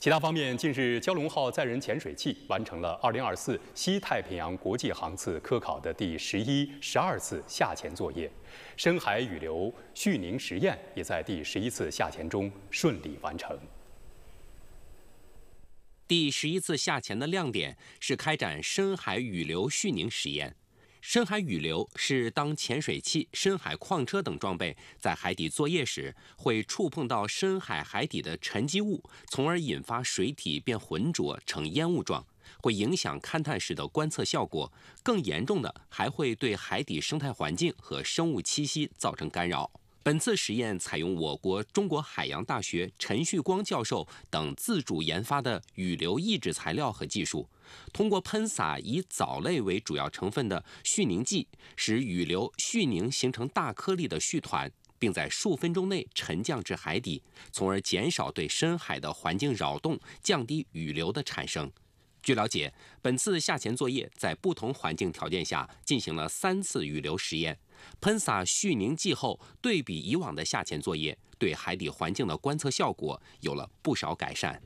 其他方面，近日，蛟龙号载人潜水器完成了2024西太平洋国际航次科考的第十一、十二次下潜作业，深海雨流蓄凝实验也在第十一次下潜中顺利完成。第十一次下潜的亮点是开展深海雨流蓄凝实验。深海雨流是当潜水器、深海矿车等装备在海底作业时，会触碰到深海海底的沉积物，从而引发水体变浑浊，呈烟雾状，会影响勘探时的观测效果。更严重的，还会对海底生态环境和生物栖息造成干扰。本次实验采用我国中国海洋大学陈旭光教授等自主研发的雨流抑制材料和技术，通过喷洒以藻类为主要成分的絮凝剂，使雨流絮凝形成大颗粒的絮团，并在数分钟内沉降至海底，从而减少对深海的环境扰动，降低雨流的产生。据了解，本次下潜作业在不同环境条件下进行了三次雨流实验，喷洒絮凝剂后，对比以往的下潜作业，对海底环境的观测效果有了不少改善。